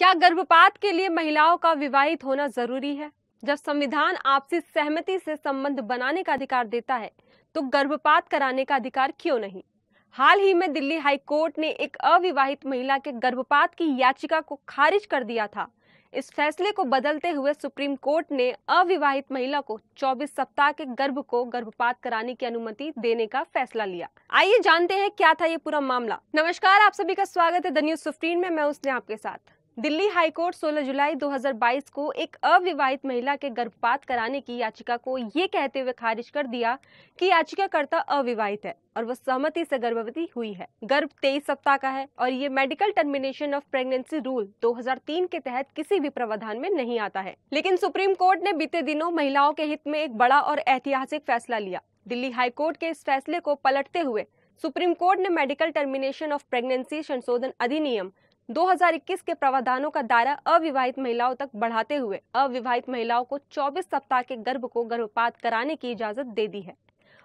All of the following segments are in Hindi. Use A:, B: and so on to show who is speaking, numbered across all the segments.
A: क्या गर्भपात के लिए महिलाओं का विवाहित होना जरूरी है जब संविधान आपसी सहमति से संबंध बनाने का अधिकार देता है तो गर्भपात कराने का अधिकार क्यों नहीं हाल ही में दिल्ली हाई कोर्ट ने एक अविवाहित महिला के गर्भपात की याचिका को खारिज कर दिया था इस फैसले को बदलते हुए सुप्रीम कोर्ट ने अविवाहित महिला को 24 सप्ताह के गर्भ को गर्भपात कराने की अनुमति देने का फैसला लिया आइए जानते हैं क्या था ये पूरा मामला नमस्कार आप सभी का स्वागत है द न्यूज फिफ्टीन में मैं उसने आपके साथ दिल्ली हाईकोर्ट 16 जुलाई 2022 को एक अविवाहित महिला के गर्भपात कराने की याचिका को ये कहते हुए खारिज कर दिया कि याचिकाकर्ता अविवाहित है और वह सहमति से गर्भवती हुई है गर्भ तेईस सप्ताह का है और ये medical termination of pregnancy rule 2003 के तहत किसी भी प्रावधान में नहीं आता है लेकिन सुप्रीम कोर्ट ने बीते दिनों महिलाओं के हित में एक बड़ा और ऐतिहासिक फैसला लिया दिल्ली हाईकोर्ट के इस फैसले को पलटते हुए सुप्रीम कोर्ट ने मेडिकल टर्मिनेशन ऑफ प्रेगनेंसी संशोधन अधिनियम 2021 के प्रावधानों का दायरा अविवाहित महिलाओं तक बढ़ाते हुए अविवाहित महिलाओं को 24 सप्ताह के गर्भ को गर्भपात कराने की इजाजत दे दी है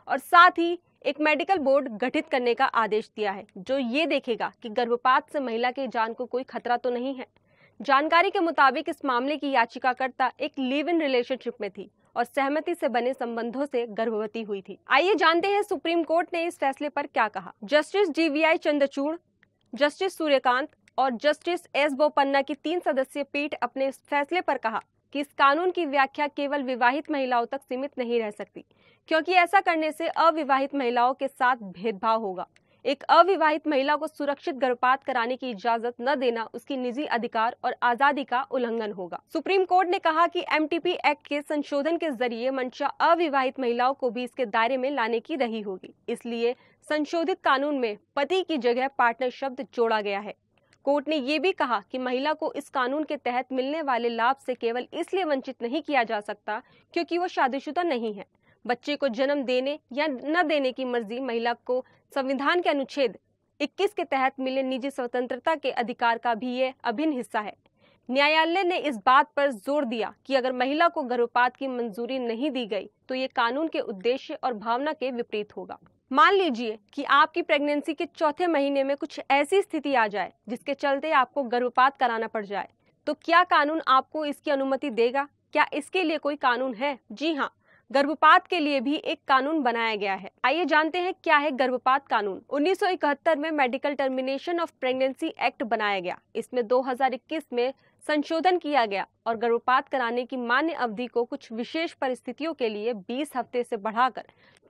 A: और साथ ही एक मेडिकल बोर्ड गठित करने का आदेश दिया है जो ये देखेगा कि गर्भपात से महिला की जान को कोई खतरा तो नहीं है जानकारी के मुताबिक इस मामले की याचिकाकर्ता एक लिव इन रिलेशनशिप में थी और सहमति से बने संबंधों से गर्भवती हुई थी आइए जानते हैं सुप्रीम कोर्ट ने इस फैसले पर क्या कहा justice D V I Chandrachud justice Suryakant और जस्टिस एस बोपन्ना की तीन सदस्यीय पीठ अपने फैसले पर कहा कि इस कानून की व्याख्या केवल विवाहित महिलाओं तक सीमित नहीं रह सकती क्योंकि ऐसा करने से अविवाहित महिलाओं के साथ भेदभाव होगा एक अविवाहित महिला को सुरक्षित गर्भपात कराने की इजाजत न देना उसकी निजी अधिकार और आजादी का उल्लंघन होगा सुप्रीम कोर्ट ने कहा कि एमटीपी एक्ट के संशोधन के जरिए मंशा अविवाहित महिलाओं को भी इसके दायरे में लाने की रही होगी इसलिए संशोधित कानून में पति की जगह पार्टनर शब्द जोड़ा गया है कोर्ट ने यह भी कहा कि महिला को इस कानून के तहत मिलने वाले लाभ से केवल इसलिए वंचित नहीं किया जा सकता क्योंकि वो शादीशुदा नहीं है बच्चे को जन्म देने या न देने की मर्जी महिला को संविधान के अनुच्छेद 21 के तहत मिले निजी स्वतंत्रता के अधिकार का भी ये अभिन्न हिस्सा है न्यायालय ने इस बात पर जोर दिया कि अगर महिला को गर्भपात की मंजूरी नहीं दी गई तो ये कानून के उद्देश्य और भावना के विपरीत होगा मान लीजिए कि आपकी प्रेगनेंसी के चौथे महीने में कुछ ऐसी स्थिति आ जाए जिसके चलते आपको गर्भपात कराना पड़ जाए तो क्या कानून आपको इसकी अनुमति देगा क्या इसके लिए कोई कानून है जी हाँ गर्भपात के लिए भी एक कानून बनाया गया है आइए जानते हैं क्या है गर्भपात कानून 1971 में medical termination of pregnancy act बनाया गया इसमें 2021 में संशोधन किया गया और गर्भपात कराने की मान्य अवधि को कुछ विशेष परिस्थितियों के लिए 20 हफ्ते से बढ़ाकर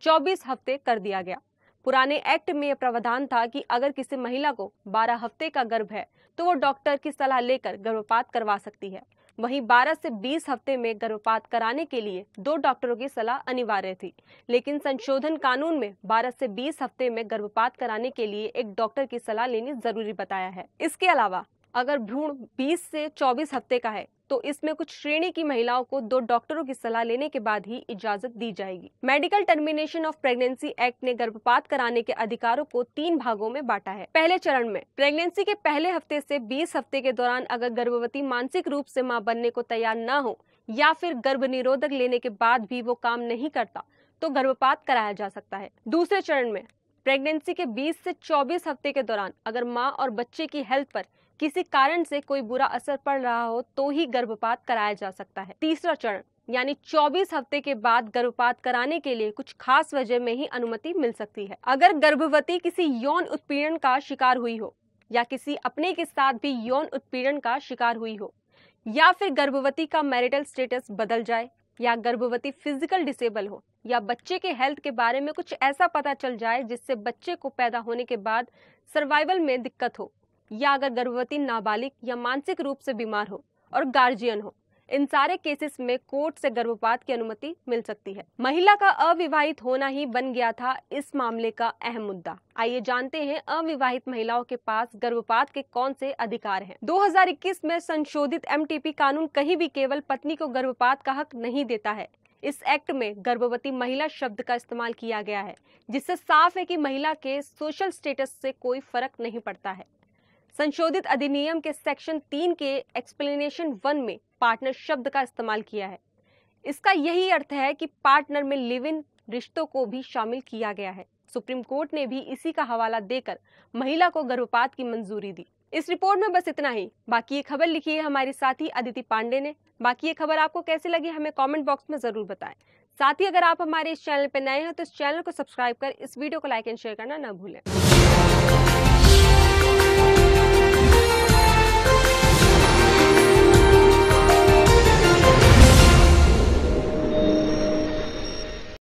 A: 24 हफ्ते कर दिया गया पुराने एक्ट में यह प्रावधान था कि अगर किसी महिला को 12 हफ्ते का गर्भ है तो वो डॉक्टर की सलाह लेकर गर्भपात करवा सकती है वहीं 12 से 20 हफ्ते में गर्भपात कराने के लिए दो डॉक्टरों की सलाह अनिवार्य थी लेकिन संशोधन कानून में 12 से 20 हफ्ते में गर्भपात कराने के लिए एक डॉक्टर की सलाह लेनी जरूरी बताया है इसके अलावा अगर भ्रूण 20 से 24 हफ्ते का है तो इसमें कुछ श्रेणी की महिलाओं को दो डॉक्टरों की सलाह लेने के बाद ही इजाजत दी जाएगी medical termination of pregnancy act ने गर्भपात कराने के अधिकारों को तीन भागों में बांटा है पहले चरण में प्रेगनेंसी के पहले हफ्ते से 20 हफ्ते के दौरान अगर गर्भवती मानसिक रूप से मां बनने को तैयार न हो या फिर गर्भ निरोधक लेने के बाद भी वो काम नहीं करता तो गर्भपात कराया जा सकता है दूसरे चरण में प्रेगनेंसी के बीस से चौबीस हफ्ते के दौरान अगर माँ और बच्चे की हेल्थ आरोप किसी कारण से कोई बुरा असर पड़ रहा हो तो ही गर्भपात कराया जा सकता है तीसरा चरण यानी 24 हफ्ते के बाद गर्भपात कराने के लिए कुछ खास वजह में ही अनुमति मिल सकती है अगर गर्भवती किसी यौन उत्पीड़न का शिकार हुई हो या किसी अपने के साथ भी यौन उत्पीड़न का शिकार हुई हो या फिर गर्भवती का मैरिटल स्टेटस बदल जाए या गर्भवती फिजिकल डिसेबल हो या बच्चे के हेल्थ के बारे में कुछ ऐसा पता चल जाए जिससे बच्चे को पैदा होने के बाद सर्वाइवल में दिक्कत हो या अगर गर्भवती नाबालिग या मानसिक रूप से बीमार हो और गार्जियन हो इन सारे केसेस में कोर्ट से गर्भपात की अनुमति मिल सकती है महिला का अविवाहित होना ही बन गया था इस मामले का अहम मुद्दा आइए जानते हैं अविवाहित महिलाओं के पास गर्भपात के कौन से अधिकार हैं। 2021 में संशोधित एमटीपी कानून कहीं भी केवल पत्नी को गर्भपात का हक नहीं देता है इस एक्ट में गर्भवती महिला शब्द का इस्तेमाल किया गया है जिससे साफ है कि महिला के सोशल स्टेटस से कोई फर्क नहीं पड़ता है संशोधित अधिनियम के सेक्शन तीन के एक्सप्लेनेशन वन में पार्टनर शब्द का इस्तेमाल किया है इसका यही अर्थ है कि पार्टनर में लिव इन रिश्तों को भी शामिल किया गया है सुप्रीम कोर्ट ने भी इसी का हवाला देकर महिला को गर्भपात की मंजूरी दी इस रिपोर्ट में बस इतना ही बाकी ये खबर लिखी है हमारे साथी अदिति पांडे ने बाकी ये खबर आपको कैसी लगी हमें कमेंट बॉक्स में जरूर बताएं साथ ही अगर आप हमारे इस चैनल पर नए हैं तो इस चैनल को सब्सक्राइब कर इस वीडियो को लाइक एंड शेयर करना न भूलें